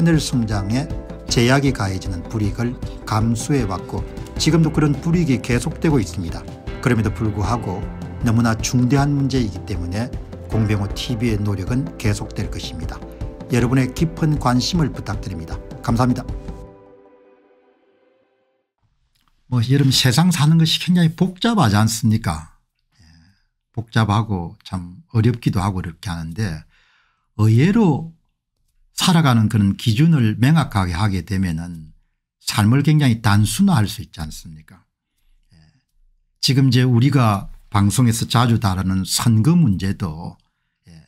하늘 성장에 제약이 가해지는 불이익을 감수해왔고 지금도 그런 불이익이 계속되고 있습니다. 그럼에도 불구하고 너무나 중대한 문제이기 때문에 공병호 TV의 노력은 계속될 것입니다. 여러분의 깊은 관심을 부탁드립니다. 감사합니다. 뭐 여러분 세상 사는 것이 굉장히 복잡하지 않습니까? 예, 복잡하고 참 어렵기도 하고 이렇게 하는데 의외로 살아가는 그런 기준을 명확하게 하게 되면은 삶을 굉장히 단순화할 수 있지 않습니까 예. 지금 이제 우리가 방송에서 자주 다루는 선거 문제도 예.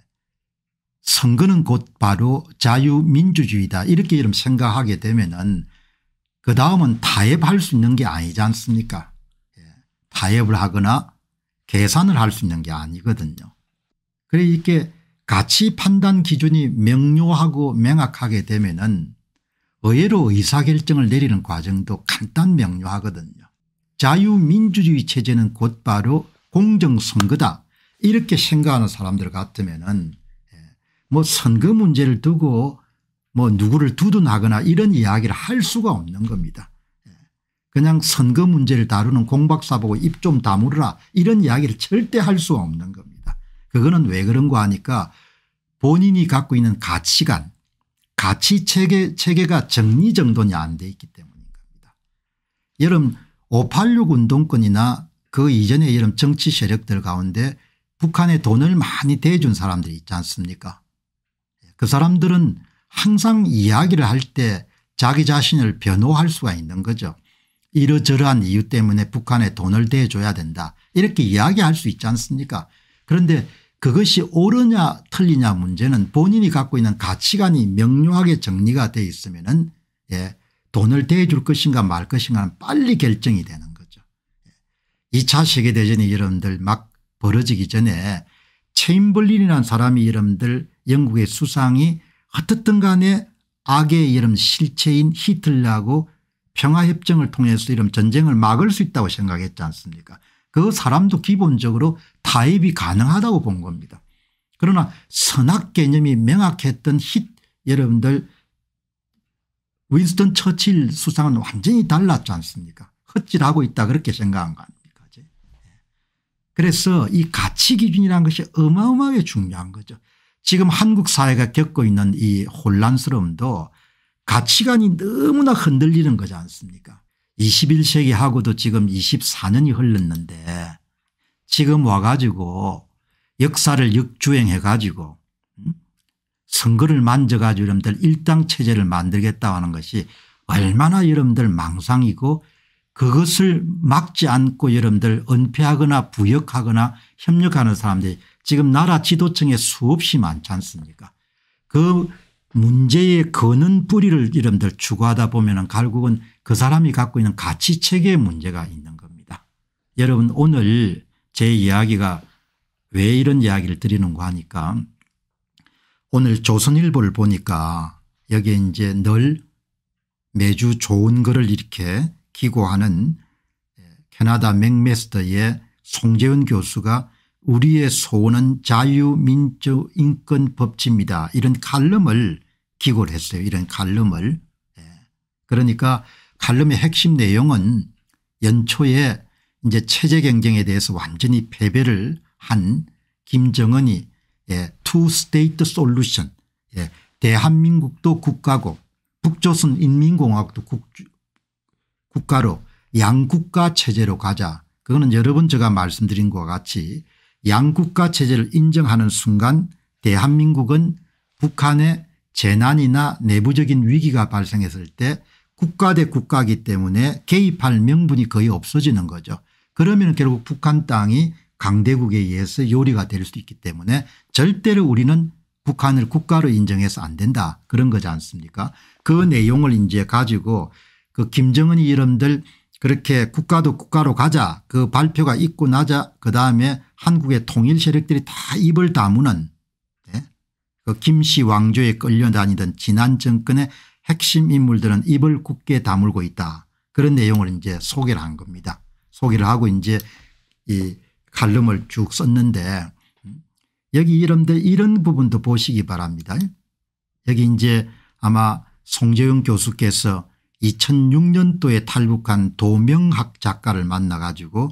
선거는 곧바로 자유민주주의다 이렇게 이 생각하게 되면은 그 다음은 타협할 수 있는 게 아니지 않습니까 예. 타협을 하거나 계산을 할 수 있는 게 아니거든요. 그래 이렇게 가치 판단 기준이 명료하고 명확하게 되면 은 의외로 의사결정을 내리는 과정도 간단 명료하거든요. 자유민주주의 체제는 곧바로 공정선거다 이렇게 생각하는 사람들 같으면 은뭐 예, 선거 문제를 두고 뭐 누구를 두둔하거나 이런 이야기를 할 수가 없는 겁니다. 예, 그냥 선거 문제를 다루는 공박사 보고 입 좀 다물어라 이런 이야기를 절대 할수 없는 그거는 왜 그런가 하니까 본인이 갖고 있는 가치관 가치 체계, 체계가 정리정돈이 안 돼 있기 때문인 겁니다. 여름 586 운동권이나 그 이전의 여름 정치 세력들 가운데 북한에 돈을 많이 대준 사람들이 있지 않습니까 그 사람들은 항상 이야기를 할 때 자기 자신을 변호할 수가 있는 거죠. 이러저러한 이유 때문에 북한에 돈을 대줘야 된다 이렇게 이야기할 수 있지 않습니까 그런데 그것이 옳으냐 틀리냐 문제는 본인이 갖고 있는 가치관이 명료하게 정리가 돼 있으면 은 예, 돈을 대줄 것인가 말 것인가는 빨리 결정이 되는 거죠. 2차 예. 세계대전이 여러분들 막 벌어지기 전에 체인벌린이라는 사람이 여러분들 영국의 수상이 어떻든 간에 악의 이름 실체인 히틀러하고 평화협정을 통해서 이런 전쟁을 막을 수 있다고 생각했지 않습니까 그 사람도 기본적으로 타협이 가능하다고 본 겁니다. 그러나 선악 개념이 명확했던 힛 여러분들 윈스턴 처칠 수상은 완전히 달랐지 않습니까 헛질하고 있다 그렇게 생각한 거 아닙니까 예. 그래서 이 가치 기준이라는 것이 어마어마하게 중요한 거죠. 지금 한국 사회가 겪고 있는 이 혼란스러움도 가치관이 너무나 흔들리는 거지 않습니까 21세기 하고도 지금 24년이 흘렀는데 지금 와가지고 역사를 역주행해 가지고 음? 선거를 만져가지고 여러분들 일당체제를 만들겠다 고 하는 것이 얼마나 여러분들 망상이고 그것을 막지 않고 여러분들 은폐하거나 부역하거나 협력하는 사람들이 지금 나라 지도층에 수없이 많지 않습니까 그 문제의 거는 뿌리를 이름들 추구하다 보면 결국은 그 사람이 갖고 있는 가치체계에 문제가 있는 겁니다. 여러분 오늘 제 이야기가 왜 이런 이야기를 드리는가 하니까 오늘 조선일보를 보니까 여기에 이제 늘 매주 좋은 글을 이렇게 기고하는 캐나다 맥메스터의 송재은 교수가 우리의 소원은 자유민주인권법치입니다. 이런 칼럼을 기고를 했어요. 이런 칼럼을. 예. 그러니까 칼럼의 핵심 내용은 연초에 이제 체제 경쟁에 대해서 완전히 패배를 한 김정은이 예, two state 예. 대한민국도 국가고 북조선 인민공화국도 국, 국가로 양국가 체제로 가자 그거는 여러 번 제가 말씀드린 것과 같이 양국가 체제를 인정하는 순간 대한민국은 북한의 재난이나 내부적인 위기가 발생했을 때 국가 대 국가이기 때문에 개입할 명분이 거의 없어지는 거죠. 그러면 결국 북한 땅이 강대국에 의해서 요리가 될 수 있기 때문에 절대로 우리는 북한을 국가로 인정해서 안 된다 그런 거지 않습니까 그 내용을 이제 가지고 그 김정은이 이름들 그렇게 국가도 국가로 가자 그 발표가 있고 나자 그다음에 한국의 통일 세력들이 다 입을 다무는 그 김씨 왕조에 끌려다니던 지난 정권의 핵심 인물들은 입을 굳게 다물고 있다. 그런 내용을 이제 소개를 한 겁니다. 소개를 하고 이제 이 칼럼을 쭉 썼는데 음, 여기 이름들 이런 부분도 보시기 바랍니다. 여기 이제 아마 송재영 교수께서 2006년도에 탈북한 도명학 작가를 만나 가지고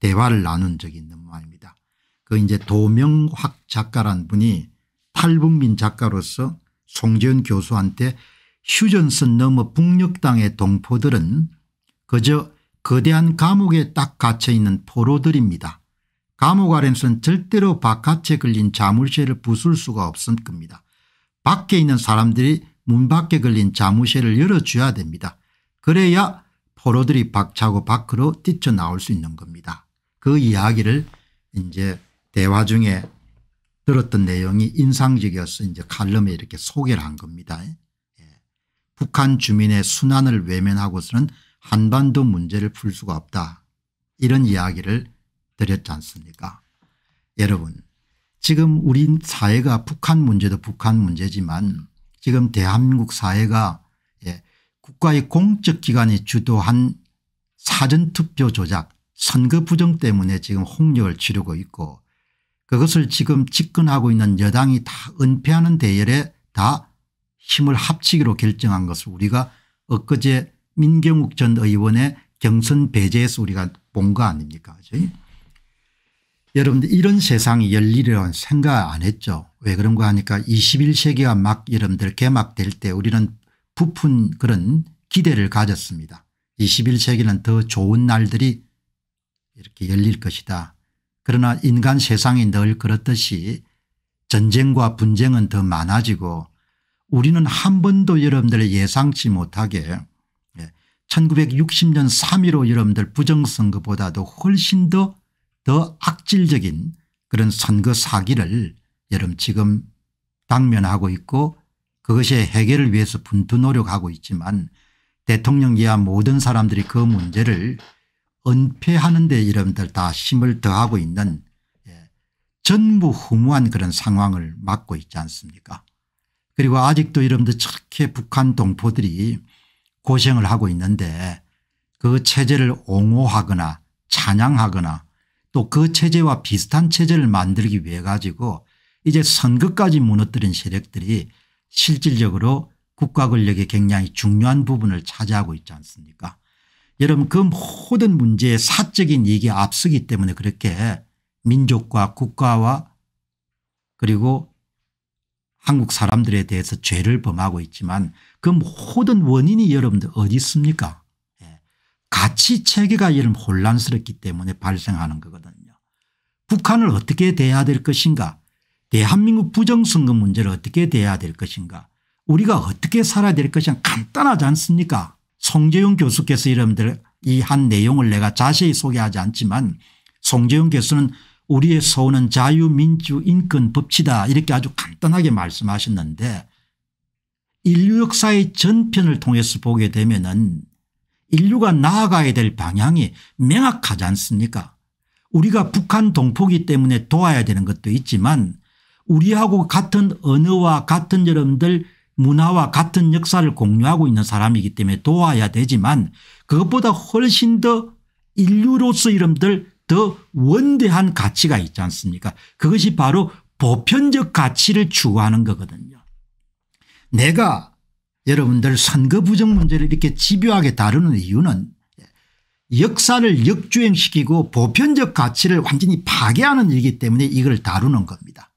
대화를 나눈 적이 있는 모양입니다. 그 이제 도명학 작가란 분이 탈북민 작가로서 송재현 교수한테 휴전선 너머 북녘 땅의 동포들은 그저 거대한 감옥에 딱 갇혀있는 포로들입니다. 감옥 아래선 절대로 바깥에 걸린 자물쇠를 부술 수가 없을 겁니다. 밖에 있는 사람들이 문 밖에 걸린 자물쇠를 열어줘야 됩니다. 그래야 포로들이 박차고 밖으로 뛰쳐나올 수 있는 겁니다. 그 이야기를 이제 대화 중에 들었던 내용이 인상적이어서 이제 칼럼에 이렇게 소개를 한 겁니다. 예. 북한 주민의 순환을 외면하고서는 한반도 문제를 풀 수가 없다. 이런 이야기를 드렸지 않습니까 여러분 지금 우리 사회가 북한 문제도 북한 문제지만 지금 대한민국 사회가 예, 국가의 공적기관이 주도한 사전투표 조작 선거 부정 때문에 지금 홍역을 치르고 있고 그것을 지금 집권하고 있는 여당이 다 은폐하는 대열에 다 힘을 합치기로 결정한 것을 우리가 엊그제 민경욱 전 의원의 경선 배제에서 우리가 본 거 아닙니까 여러분들 이런 세상이 열리려는 생각 안 했죠. 왜 그런가 하니까 21세기가 막 여러분들 개막될 때 우리는 부푼 그런 기대를 가졌습니다. 21세기는 더 좋은 날들이 이렇게 열릴 것이다. 그러나 인간 세상이 늘 그렇듯이 전쟁과 분쟁은 더 많아지고 우리는 한 번도 여러분들 예상치 못하게 1960년 예, 3.15 여러분들 부정선거보다도 훨씬 더 더 악질적인 그런 선거 사기를 여러분 지금 당면하고 있고 그것의 해결을 위해서 분투 노력하고 있지만 대통령 이하 모든 사람들이 그 문제를 은폐하는 데이름들다 힘을 더하고 있는 예, 전무후무한 그런 상황을 맞고 있지 않습니까 그리고 아직도 여러들 저렇게 북한 동포들이 고생을 하고 있는데 그 체제를 옹호하거나 찬양하거나 또 그 체제와 비슷한 체제를 만들기 위해 가지고 이제 선거까지 무너뜨린 세력들이 실질적으로 국가 권력의 굉장히 중요한 부분을 차지하고 있지 않습니까 여러분 그 모든 문제의 사적인 얘기 앞서기 때문에 그렇게 민족과 국가와 그리고 한국 사람들에 대해서 죄를 범하고 있지만 그 모든 원인이 여러분들 어디 있습니까 예. 가치 체계가 여러 혼란스럽기 때문에 발생하는 거거든요. 북한을 어떻게 대해야 될 것인가 대한민국 부정선거 문제를 어떻게 대해야 될 것인가 우리가 어떻게 살아야 될 것인가 간단하지 않습니까 송재용 교수께서 여러분들 이 한 내용을 내가 자세히 소개하지 않지만 송재용 교수는 우리의 소원은 자유민주 인권 법치다 이렇게 아주 간단하게 말씀하셨는데 인류 역사의 전편을 통해서 보게 되면 은 인류가 나아가야 될 방향이 명확하지 않습니까 우리가 북한 동포기 때문에 도와야 되는 것도 있지만 우리하고 같은 언어와 같은 여러분들 문화와 같은 역사를 공유하고 있는 사람이기 때문에 도와야 되지만 그것보다 훨씬 더 인류로서 이름들 더 원대한 가치가 있지 않습니까 그것이 바로 보편적 가치를 추구하는 거거든요. 내가 여러분들 선거 부정 문제를 이렇게 집요하게 다루는 이유는 역사를 역주행시키고 보편적 가치를 완전히 파괴하는 일이기 때문에 이걸 다루는 겁니다.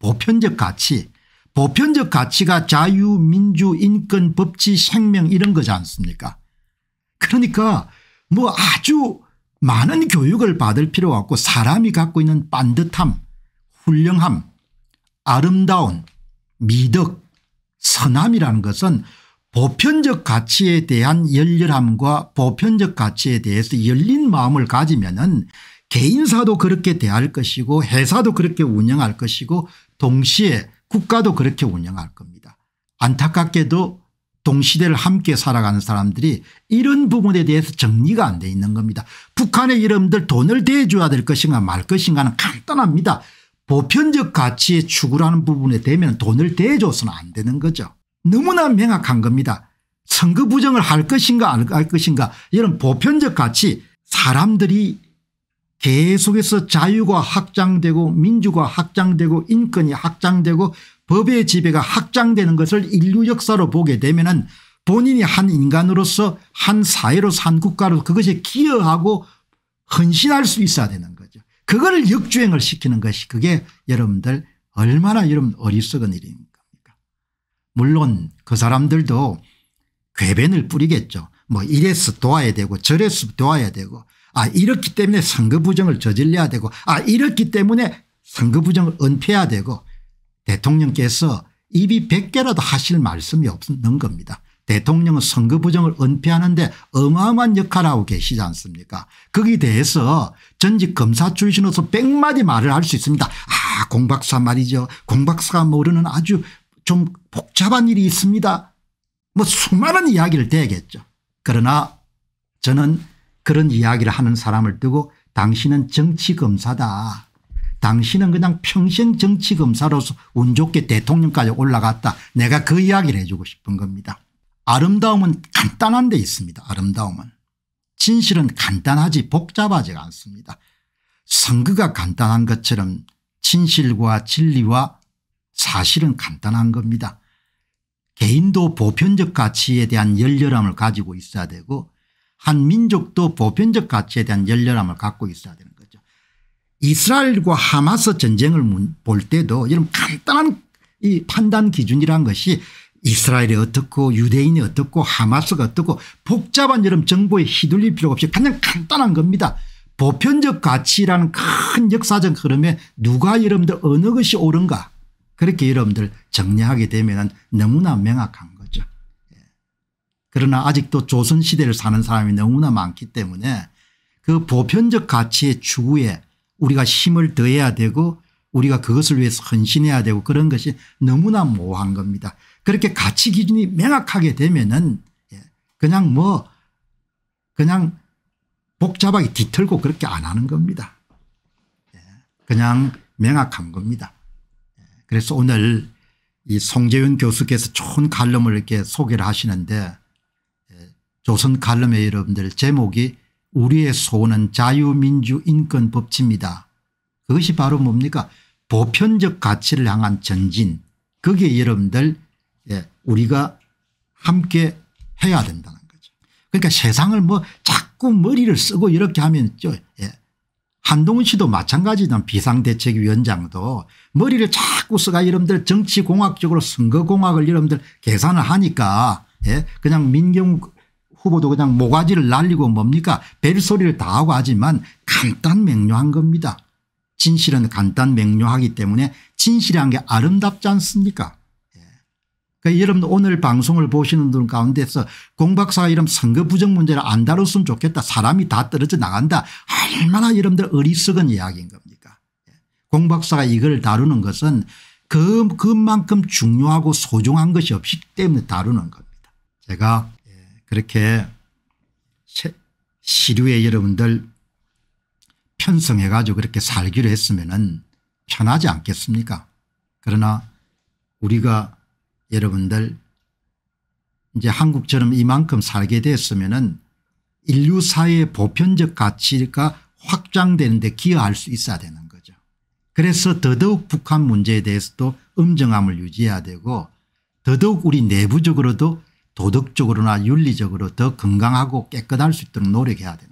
보편적 가치 보편적 가치가 자유 민주 인권 법치 생명 이런 거지 않습니까 그러니까 뭐 아주 많은 교육을 받을 필요가 없고 사람이 갖고 있는 반듯함 훌륭함 아름다운 미덕 선함이라는 것은 보편적 가치에 대한 열렬함과 보편적 가치에 대해서 열린 마음을 가지면 은 개인사도 그렇게 대할 것이고 회사도 그렇게 운영할 것이고 동시에 국가도 그렇게 운영할 겁니다. 안타깝게도 동시대를 함께 살아가는 사람들이 이런 부분에 대해서 정리가 안 돼 있는 겁니다. 북한의 이름들 돈을 대줘야 될 것인가 말 것인가는 간단합니다. 보편적 가치의 추구라는 부분에 대면 돈을 대줘서는 안 되는 거죠. 너무나 명확한 겁니다. 선거 부정을 할 것인가 안 할 것인가 이런 보편적 가치 사람들이 계속해서 자유가 확장되고 민주가 확장되고 인권이 확장되고 법의 지배가 확장되는 것을 인류 역사로 보게 되면 은 본인이 한 인간으로서 한 사회로서 한 국가로서 그것에 기여하고 헌신할 수 있어야 되는 거죠. 그거를 역주행을 시키는 것이 그게 여러분들 얼마나 여러분 어리석은 일입니까 물론 그 사람들도 괴변을 뿌리겠죠. 뭐 이래서 도와야 되고 저래서 도와야 되고 아 이렇기 때문에 선거 부정을 저질려야 되고 아 이렇기 때문에 선거 부정을 은폐해야 되고 대통령께서 입이 100개라도 하실 말씀이 없는 겁니다. 대통령은 선거 부정을 은폐하는데 어마어마한 역할을 하고 계시지 않습니까 거기에 대해서 전직 검사 출신으로서 100마디 말을 할 수 있습니다. 아 공박사 말이죠. 공박사가 모르는 아주 좀 복잡한 일이 있습니다. 뭐 수많은 이야기를 대겠죠. 그러나 저는 그런 이야기를 하는 사람을 두고 당신은 정치검사다. 당신은 그냥 평생 정치검사로서 운 좋게 대통령까지 올라갔다. 내가 그 이야기를 해주고 싶은 겁니다. 아름다움은 간단한 데 있습니다. 아름다움은. 진실은 간단하지 복잡하지가 않습니다. 선거가 간단한 것처럼 진실과 진리와 사실은 간단한 겁니다. 개인도 보편적 가치에 대한 열렬함을 가지고 있어야 되고 한 민족도 보편적 가치에 대한 열렬함을 갖고 있어야 되는 거죠. 이스라엘과 하마스 전쟁을 볼 때도 이런 간단한 이 판단 기준이란 것이 이스라엘이 어떻고 유대인이 어떻고 하마스가 어떻고 복잡한 이런 정보에 휘둘릴 필요가 없이 그냥 간단한 겁니다. 보편적 가치라는 큰 역사적 흐름에 누가 여러분들 어느 것이 옳은가 그렇게 여러분들 정리하게 되면 너무나 명확한 그러나 아직도 조선시대를 사는 사람이 너무나 많기 때문에 그 보편적 가치의 추구에 우리가 힘을 더해야 되고 우리가 그것을 위해서 헌신해야 되고 그런 것이 너무나 모호한 겁니다. 그렇게 가치 기준이 명확하게 되면은 예, 그냥 뭐 그냥 복잡하게 뒤틀고 그렇게 안 하는 겁니다. 예, 그냥 명확한 겁니다. 예, 그래서 오늘 이 송재윤 교수께서 좋은 칼럼을 이렇게 소개를 하시는데 조선 칼럼의 여러분들 제목이 우리의 소원은 자유민주인권법치입니다. 그것이 바로 뭡니까 보편적 가치를 향한 전진 그게 여러분들 예, 우리가 함께 해야 된다는 거죠. 그러니까 세상을 뭐 자꾸 머리를 쓰고 이렇게 하면 저 예. 한동훈 씨도 마찬가지던 비상대책위원장도 머리를 자꾸 쓰가 여러분들 정치공학적으로 선거공학을 여러분들 계산을 하니까 예? 그냥 민경 후보도 그냥 모가지를 날리고 뭡니까 벨소리를 다 하고 하지만 간단 명료한 겁니다. 진실은 간단 명료하기 때문에 진실한 게 아름답지 않습니까 예. 그러니까 여러분 오늘 방송을 보시는 분 가운데서 공박사가 이런 선거 부정 문제를 안 다뤘으면 좋겠다 사람이 다 떨어져 나간다 얼마나 여러분들 어리석은 이야기인 겁니까 예. 공박사가 이걸 다루는 것은 그, 그만큼 중요하고 소중한 것이 없기 때문에 다루는 겁니다. 제가 그렇게 시류에 여러분들 편성해 가지고 그렇게 살기로 했으면 편하지 않겠습니까 그러나 우리가 여러분들 이제 한국처럼 이만큼 살게 됐으면 인류사회의 보편적 가치가 확장되는 데 기여할 수 있어야 되는 거죠. 그래서 더더욱 북한 문제에 대해서도 엄정함을 유지해야 되고 더더욱 우리 내부적으로도 도덕적으로나 윤리적으로 더 건강하고 깨끗할 수 있도록 노력해야 된다.